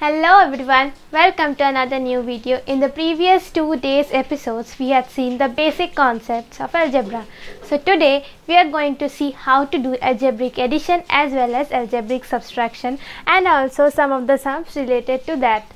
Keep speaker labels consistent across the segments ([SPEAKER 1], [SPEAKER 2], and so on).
[SPEAKER 1] Hello everyone, welcome to another new video. In the previous two days episodes, we had seen the basic concepts of algebra. So today, we are going to see how to do algebraic addition as well as algebraic subtraction and also some of the sums related to that.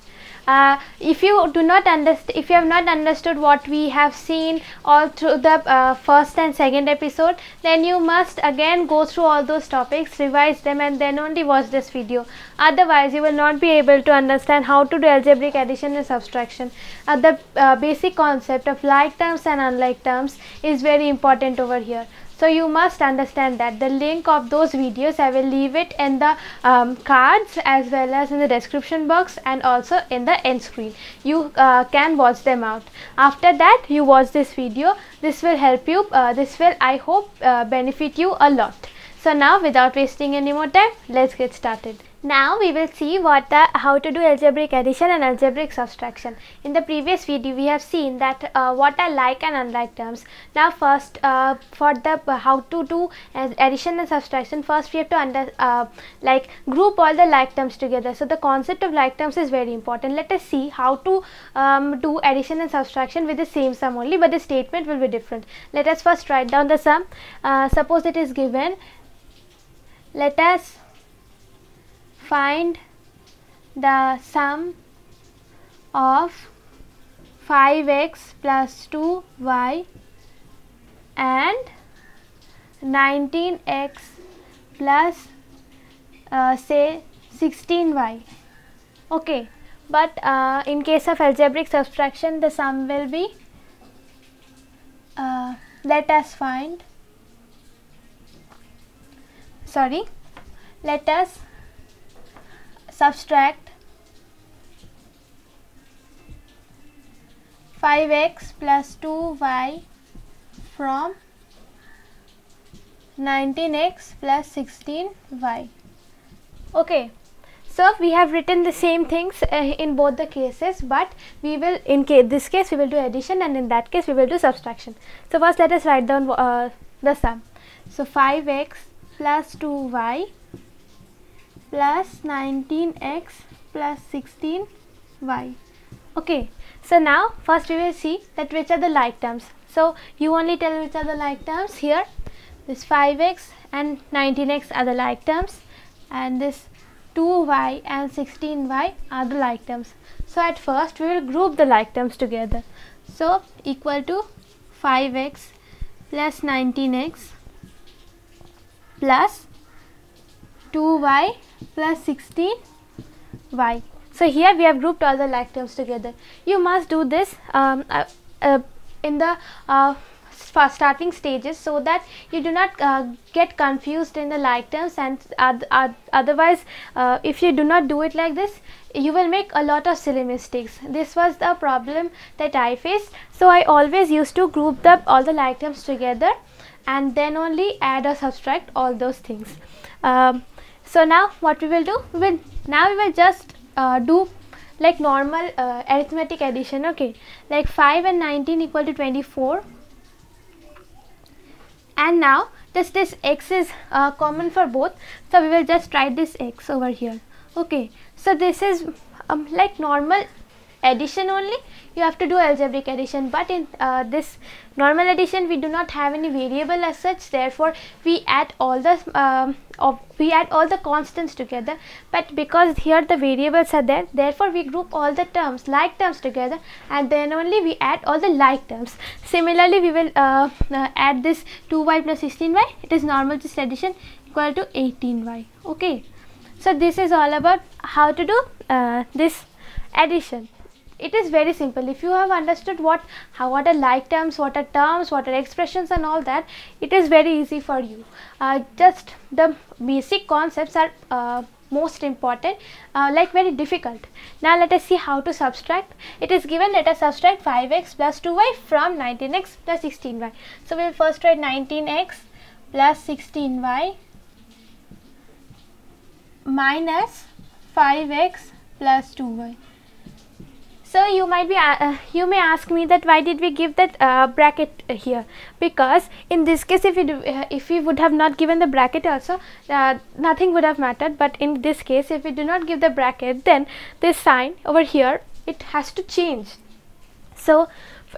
[SPEAKER 1] Uh, if you do not understand if you have not understood what we have seen all through the uh, first and second episode then you must again go through all those topics revise them and then only watch this video otherwise you will not be able to understand how to do algebraic addition and subtraction uh, the uh, basic concept of like terms and unlike terms is very important over here so you must understand that the link of those videos I will leave it in the um, cards as well as in the description box and also in the end screen you uh, can watch them out after that you watch this video this will help you uh, this will I hope uh, benefit you a lot so now without wasting any more time let's get started now we will see what the, how to do algebraic addition and algebraic subtraction. In the previous video we have seen that uh, what are like and unlike terms. Now first uh, for the uh, how to do addition and subtraction first we have to under uh, like group all the like terms together. So the concept of like terms is very important. Let us see how to um, do addition and subtraction with the same sum only but the statement will be different. Let us first write down the sum. Uh, suppose it is given. Let us find the sum of 5x plus 2y and 19x plus uh, say 16y okay but uh, in case of algebraic subtraction the sum will be uh, let us find sorry let us subtract 5x plus 2y from 19x plus 16y. Okay. So we have written the same things uh, in both the cases but we will in ca this case we will do addition and in that case we will do subtraction. So first let us write down uh, the sum. So 5x plus 2y plus 19x plus 16y. Okay, so now first we will see that which are the like terms. So you only tell which are the like terms here. This 5x and 19x are the like terms and this 2y and 16y are the like terms. So at first we will group the like terms together. So equal to 5x plus 19x plus 2y plus 16y. So here we have grouped all the like terms together. You must do this um, uh, uh, in the uh, starting stages so that you do not uh, get confused in the like terms and otherwise uh, if you do not do it like this you will make a lot of silly mistakes. This was the problem that I faced. So I always used to group up all the like terms together and then only add or subtract all those things. Um, so now what we will do, we will, now we will just uh, do like normal uh, arithmetic addition, okay. Like 5 and 19 equal to 24. And now this, this x is uh, common for both. So we will just write this x over here, okay. So this is um, like normal addition only you have to do algebraic addition but in uh, this normal addition we do not have any variable as such therefore we add all the um, we add all the constants together but because here the variables are there therefore we group all the terms like terms together and then only we add all the like terms similarly we will uh, uh, add this 2y plus 16y it is normal just addition equal to 18y okay so this is all about how to do uh, this addition it is very simple if you have understood what how what are like terms what are terms what are expressions and all that it is very easy for you uh, just the basic concepts are uh, most important uh, like very difficult now let us see how to subtract it is given let us subtract 5x plus 2y from 19x plus 16y so we will first write 19x plus 16y minus 5x plus 2y so you might be uh, you may ask me that why did we give that uh, bracket uh, here because in this case if we do, uh, if we would have not given the bracket also uh, nothing would have mattered but in this case if we do not give the bracket then this sign over here it has to change so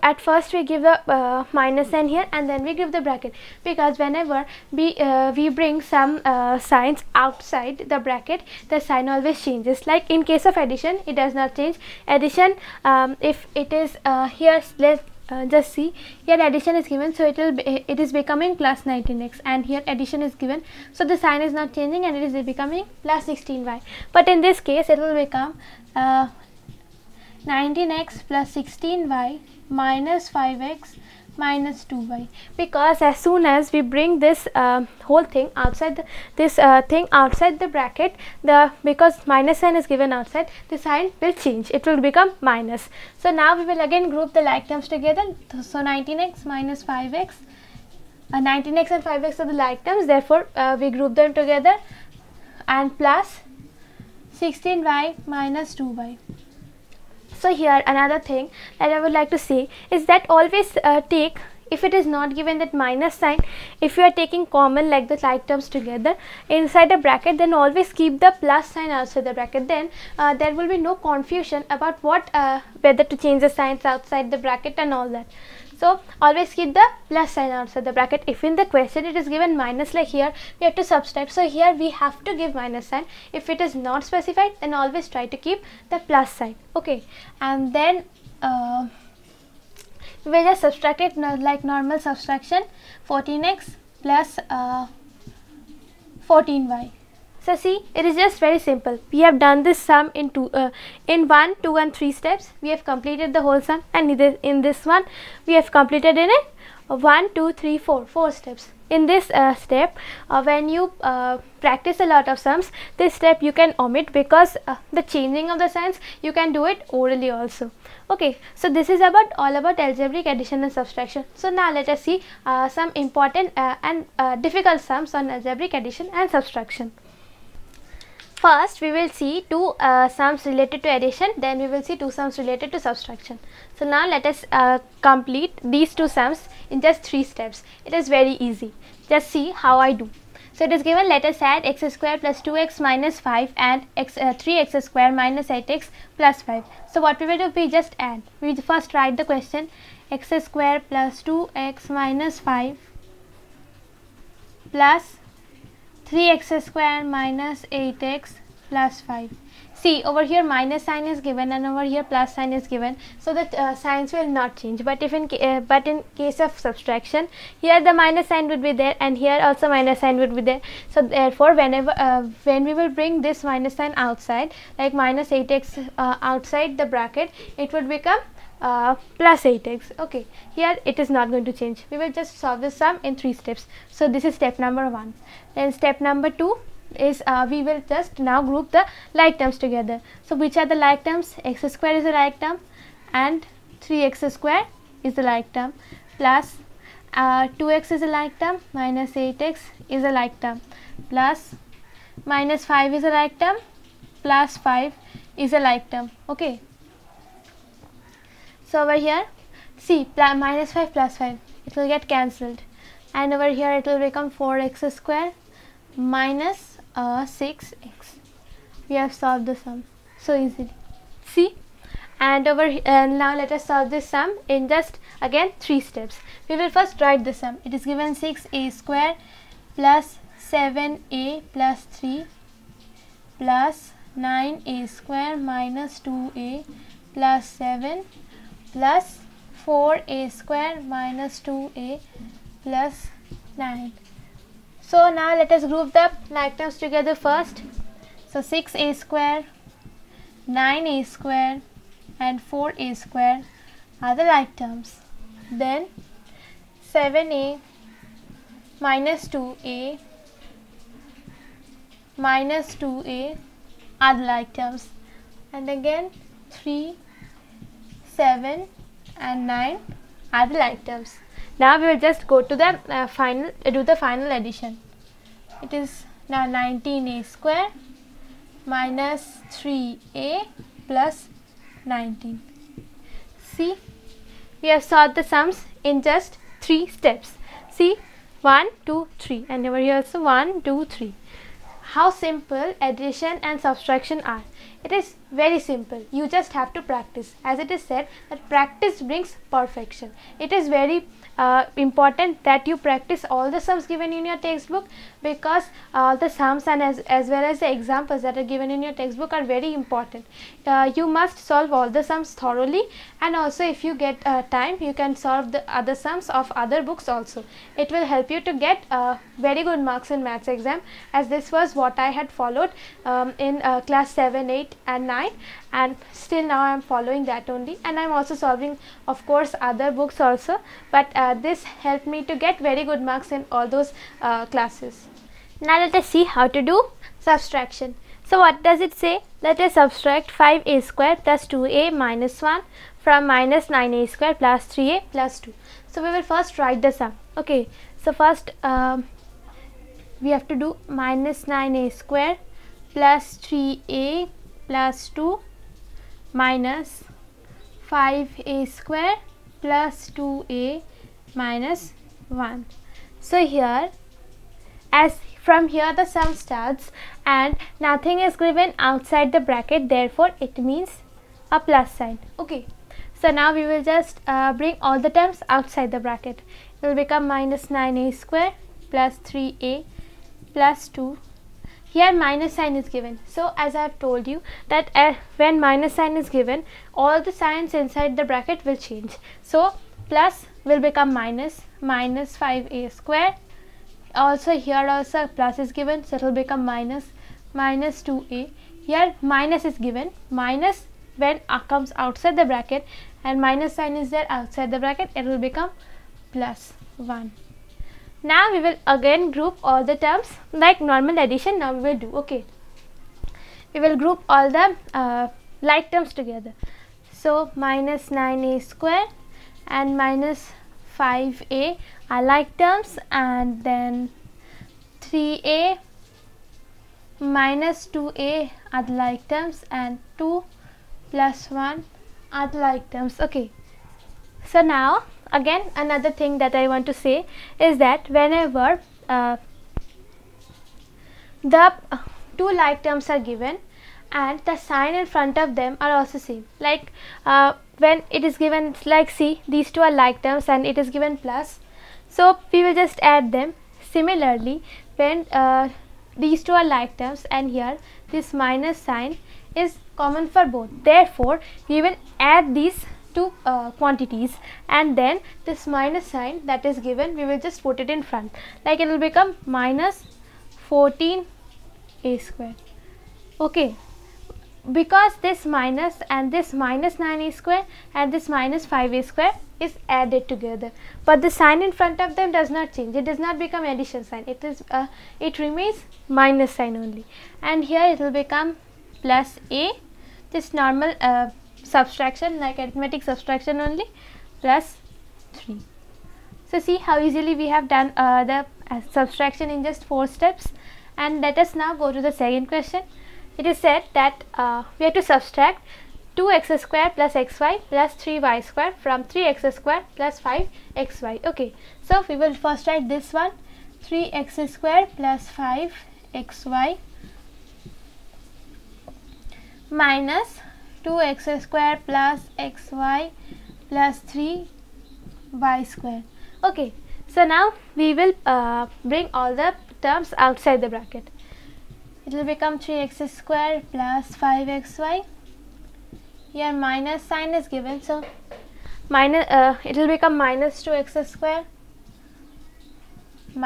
[SPEAKER 1] at first we give the uh, minus sign here and then we give the bracket because whenever we uh, we bring some uh, signs outside the bracket the sign always changes like in case of addition it does not change addition um, if it is uh, here let's uh, just see here addition is given so it will be, it is becoming plus 19x and here addition is given so the sign is not changing and it is becoming plus 16y but in this case it will become 19x uh, plus 16y minus 5x minus 2y because as soon as we bring this uh, whole thing outside the, this uh, thing outside the bracket the because minus sign is given outside the sign will change it will become minus so now we will again group the like terms together so 19x minus 5x uh, 19x and 5x are the like terms therefore uh, we group them together and plus 16y minus 2y so here another thing that i would like to say is that always uh, take if it is not given that minus sign if you are taking common like the like terms together inside the bracket then always keep the plus sign outside the bracket then uh, there will be no confusion about what uh, whether to change the signs outside the bracket and all that so always keep the plus sign outside the bracket. If in the question it is given minus like here, we have to subtract. So here we have to give minus sign. If it is not specified, then always try to keep the plus sign. Okay, and then uh, we just subtract it like normal subtraction 14x plus uh, 14y. So see it is just very simple. We have done this sum in two uh, in 1, 2 and 3 steps. We have completed the whole sum and in this, one we have completed in it one, two, three, four, four 1, 2, 3, 4, steps. In this uh, step uh, when you uh, practice a lot of sums this step you can omit because uh, the changing of the signs you can do it orally also. Okay so this is about all about algebraic addition and subtraction. So now let us see some important and difficult sums on algebraic addition and subtraction. First, we will see two uh, sums related to addition, then we will see two sums related to subtraction. So now let us uh, complete these two sums in just three steps. It is very easy. Just see how I do. So it is given let us add x square plus 2x minus 5 and x, uh, 3x square minus 8x plus 5. So what we will do we just add. We first write the question x square plus 2x minus 5 plus 3x square minus 8x plus 5 see over here minus sign is given and over here plus sign is given so the uh, signs will not change but if in uh, but in case of subtraction here the minus sign would be there and here also minus sign would be there so therefore whenever uh, when we will bring this minus sign outside like minus 8x uh, outside the bracket it would become uh, plus 8x okay here it is not going to change we will just solve this sum in three steps so this is step number one then step number two is uh, we will just now group the like terms together so which are the like terms x square is the like term and 3x square is the like term plus uh, 2x is a like term minus 8x is a like term plus minus 5 is a like term plus 5 is a like term okay so over here, see minus 5 plus 5, it will get cancelled. And over here it will become 4x square minus uh, 6x. We have solved the sum so easily. See? And over and now let us solve this sum in just again 3 steps. We will first write the sum. It is given 6a square plus 7a plus 3 plus 9a square minus 2a plus 7 plus 4a square minus 2a plus 9. So now let us group the like terms together first. So 6a square, 9a square and 4a square are the like terms. Then 7a minus 2a minus 2a are the like terms and again 3 7 and 9 are the items. Now we will just go to the uh, final, uh, do the final addition. It is now 19a square minus 3a plus 19. See, we have solved the sums in just 3 steps. See, 1, 2, 3 and over here also 1, 2, 3. How simple addition and subtraction are. It is very simple. You just have to practice. As it is said that practice brings perfection. It is very uh, important that you practice all the sums given in your textbook because all uh, the sums and as, as well as the examples that are given in your textbook are very important. Uh, you must solve all the sums thoroughly and also if you get uh, time you can solve the other sums of other books also. It will help you to get uh, very good marks in maths exam as this was what I had followed um, in uh, class 7, 8 and 9 and still now I am following that only and I am also solving of course other books also but uh, this helped me to get very good marks in all those uh, classes. Now let us see how to do subtraction. So what does it say? Let us subtract 5a square plus 2a minus 1 from minus 9a square plus 3a plus 2. So we will first write the sum. Okay. So first um, we have to do minus 9a square plus 3a plus 2 minus 5a square plus 2a minus 1. So here as from here the sum starts and nothing is given outside the bracket therefore it means a plus sign okay so now we will just uh, bring all the terms outside the bracket it will become minus 9a square plus 3a plus 2 here minus sign is given so as I have told you that uh, when minus sign is given all the signs inside the bracket will change so plus will become minus minus 5a square also here also plus is given so it will become minus minus 2a here minus is given minus when a comes outside the bracket and minus sign is there outside the bracket it will become plus 1 now we will again group all the terms like normal addition now we will do okay. We will group all the uh, like terms together. So minus 9a square and minus 5a are like terms and then 3a minus 2a are the like terms and 2 plus 1 are the like terms okay so now again another thing that I want to say is that whenever uh, the uh, two like terms are given and the sign in front of them are also same like uh, when it is given like see these two are like terms and it is given plus so we will just add them similarly when uh, these two are like terms and here this minus sign is common for both therefore we will add these two uh, quantities and then this minus sign that is given we will just put it in front like it will become minus 14 a square okay because this minus and this minus 9 a square and this minus 5 a square is added together but the sign in front of them does not change it does not become addition sign it is uh, it remains minus sign only and here it will become plus a this normal uh, subtraction like arithmetic subtraction only plus 3. So, see how easily we have done uh, the uh, subtraction in just 4 steps and let us now go to the second question. It is said that uh, we have to subtract 2x square plus xy plus 3y square from 3x square plus 5xy. Okay, so we will first write this one 3x square plus 5xy minus 2x square plus xy plus 3 y square okay so now we will uh, bring all the terms outside the bracket it will become 3x square plus 5xy here minus sign is given so minus uh, it will become minus 2x square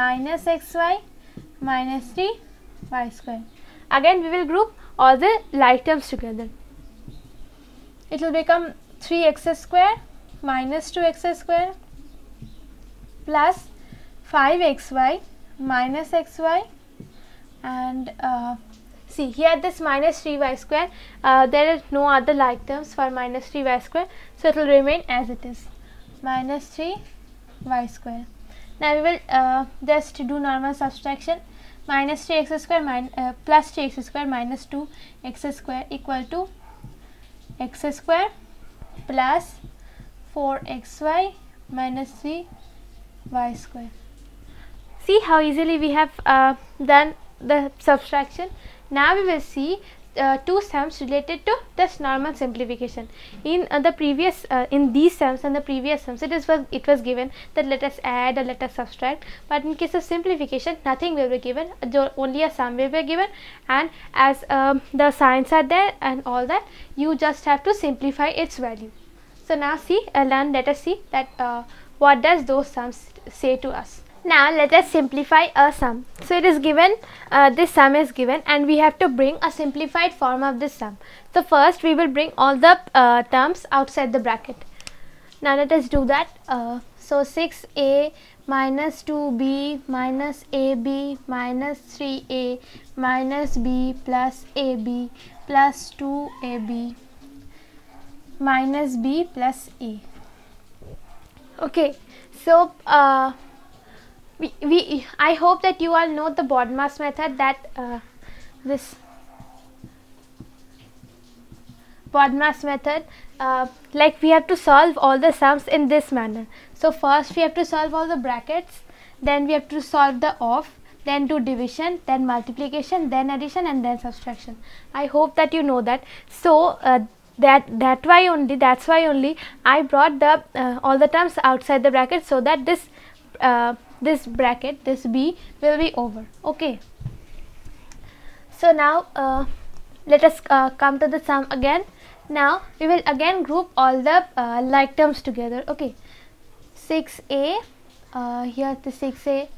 [SPEAKER 1] minus xy minus 3 y square again we will group all the like terms together it will become 3x square minus 2x square plus 5xy minus xy and uh, see here this minus 3y square uh, there is no other like terms for minus 3y square so it will remain as it is minus 3y square now we will uh, just do normal subtraction minus 3x square min uh, plus 3x square minus 2x square equal to x square plus 4xy minus 3y square. See how easily we have uh, done the subtraction. Now we will see uh, two sums related to this normal simplification. In uh, the previous, uh, in these sums and the previous sums, it is was it was given that let us add or let us subtract. But in case of simplification, nothing will be given. Only a sum will be given, and as um, the signs are there and all that, you just have to simplify its value. So now see, uh, learn. Let us see that uh, what does those sums say to us. Now let us simplify a sum. So it is given, uh, this sum is given and we have to bring a simplified form of this sum. So first we will bring all the uh, terms outside the bracket. Now let us do that. Uh, so 6a minus 2b minus ab minus 3a minus b plus ab plus 2ab minus b plus a. Okay, so uh, we, we I hope that you all know the Bodmas method that uh, this Bodmas method uh, like we have to solve all the sums in this manner so first we have to solve all the brackets then we have to solve the off then do division then multiplication then addition and then subtraction I hope that you know that so uh, that that why only that's why only I brought the uh, all the terms outside the bracket so that this uh, this bracket this b will be over okay so now uh, let us uh, come to the sum again now we will again group all the uh, like terms together okay 6a uh, here the 6a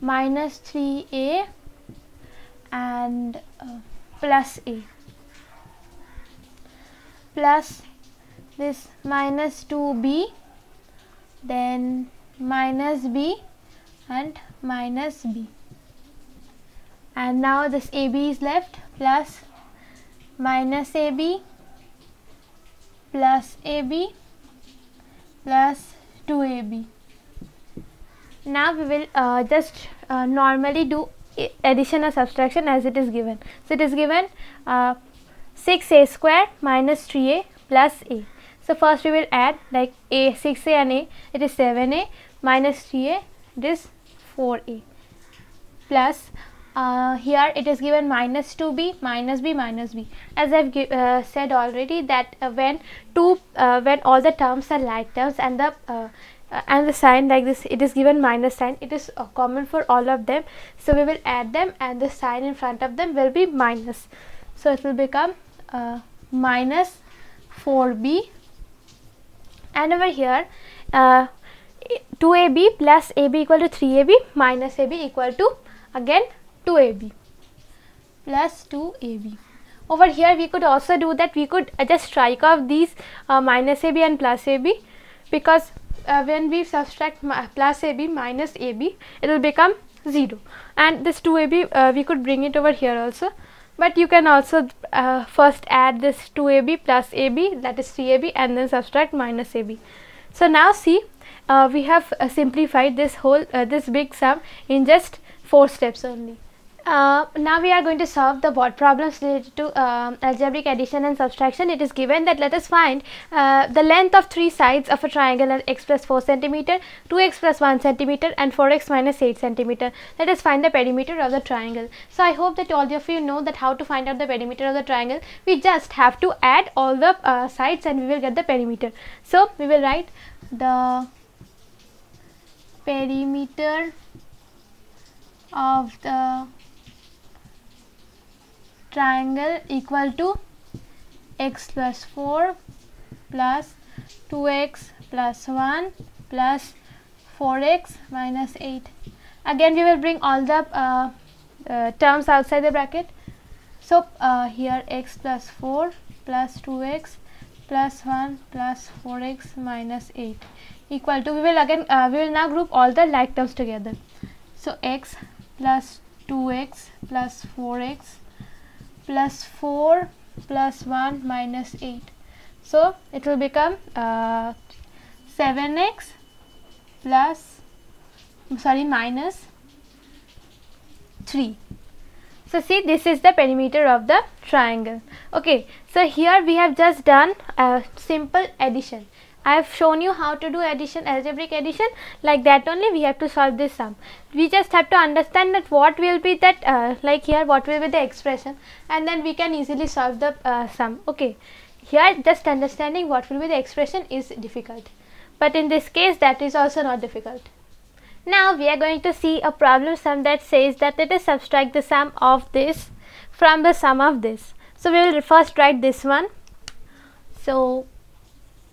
[SPEAKER 1] minus 3a and uh, plus a plus this minus 2b then minus b and minus b and now this AB is left plus minus AB plus AB plus 2AB now we will uh, just uh, normally do addition or subtraction as it is given so it is given uh, 6a square minus 3a plus a so first we will add like a 6a and a it is 7a minus 3a This 4a plus uh, here it is given minus 2b minus b minus b as I've uh, said already that uh, when two uh, when all the terms are like terms and the uh, uh, and the sign like this it is given minus sign it is common for all of them so we will add them and the sign in front of them will be minus so it will become minus 4b and over here 2ab plus ab equal to 3ab minus ab equal to again 2ab plus 2ab over here we could also do that we could uh, just strike off these uh, minus ab and plus ab because uh, when we subtract plus ab minus ab it will become 0 and this 2ab uh, we could bring it over here also but you can also uh, first add this 2ab plus ab that is 3ab and then subtract minus ab so now see uh, we have uh, simplified this whole uh, this big sum in just four steps only uh, now we are going to solve the word problems related to um, algebraic addition and subtraction. It is given that let us find uh, the length of three sides of a triangle at x plus 4 centimeter, 2x plus 1 centimeter and 4x minus 8 centimeter. Let us find the perimeter of the triangle. So I hope that all of you know that how to find out the perimeter of the triangle. We just have to add all the sides and we will get the perimeter. So we will write the perimeter of the triangle equal to x plus 4 plus 2x plus 1 plus 4x minus 8 again we will bring all the uh, uh, terms outside the bracket so uh, here x plus 4 plus 2x plus 1 plus 4x minus 8 equal to we will again uh, we will now group all the like terms together so x plus 2x plus 4x plus 4 plus 1 minus 8 so it will become uh, 7x plus sorry minus 3 so see this is the perimeter of the triangle okay so here we have just done a simple addition I have shown you how to do addition, algebraic addition like that only we have to solve this sum. We just have to understand that what will be that uh, like here what will be the expression and then we can easily solve the uh, sum. Okay, here just understanding what will be the expression is difficult but in this case that is also not difficult. Now we are going to see a problem sum that says that let us subtract the sum of this from the sum of this. So we will first write this one. So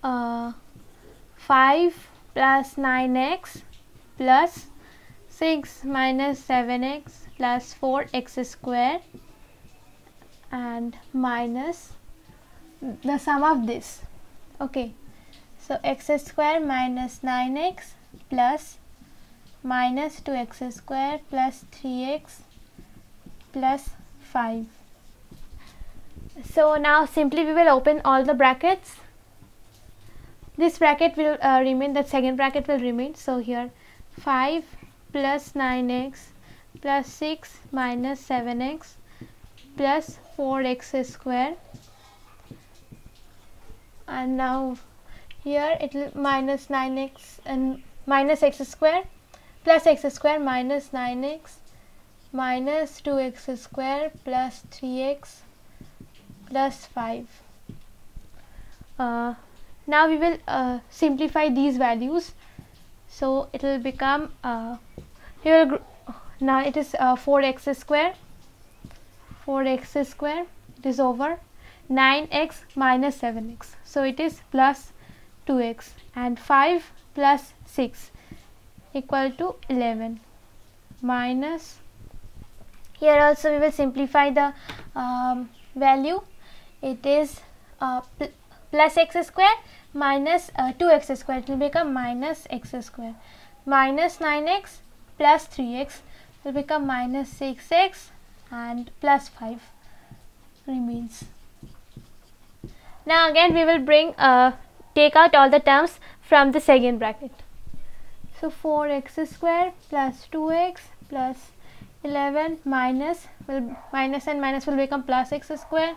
[SPEAKER 1] uh, 5 plus 9x plus 6 minus 7x plus 4x square and minus the sum of this okay so x square minus 9x plus minus 2x square plus 3x plus 5 so now simply we will open all the brackets this bracket will uh, remain that second bracket will remain so here 5 plus 9x plus 6 minus 7x plus 4x square and now here it will minus 9x and minus x square plus x square minus 9x minus 2x square plus 3x plus 5 uh, now we will uh, simplify these values so it will become uh, here now it is uh, 4x square 4x square it is over 9x minus 7x so it is plus 2x and 5 plus 6 equal to 11 minus here also we will simplify the um, value it is uh, plus x square minus uh, 2x square it will become minus x square minus 9x plus 3x will become minus 6x and plus 5 remains now again we will bring uh, take out all the terms from the second bracket so 4x square plus 2x plus 11 minus will minus and minus will become plus x square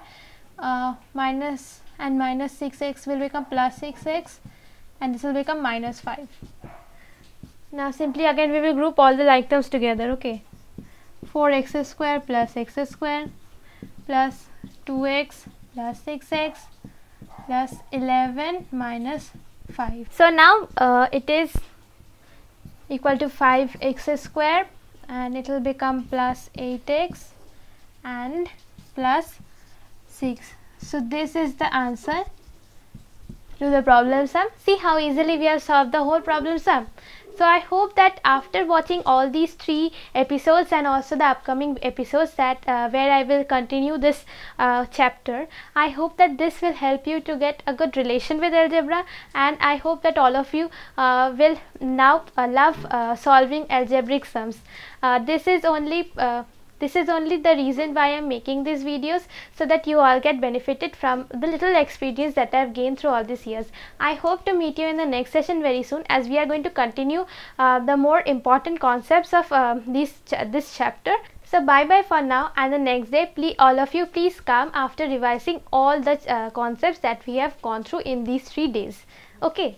[SPEAKER 1] uh, minus and minus 6x will become plus 6x and this will become minus 5. Now simply again we will group all the like terms together okay. 4x square plus x square plus 2x plus 6x plus 11 minus 5. So now uh, it is equal to 5x square and it will become plus 8x and plus 6 so this is the answer to the problem sum. See how easily we have solved the whole problem sum. So I hope that after watching all these three episodes and also the upcoming episodes that uh, where I will continue this uh, chapter, I hope that this will help you to get a good relation with algebra and I hope that all of you uh, will now uh, love uh, solving algebraic sums. Uh, this is only this is only the reason why I'm making these videos so that you all get benefited from the little experience that I've gained through all these years. I hope to meet you in the next session very soon as we are going to continue uh, the more important concepts of uh, this, ch this chapter. So bye bye for now and the next day please all of you please come after revising all the uh, concepts that we have gone through in these 3 days. Okay.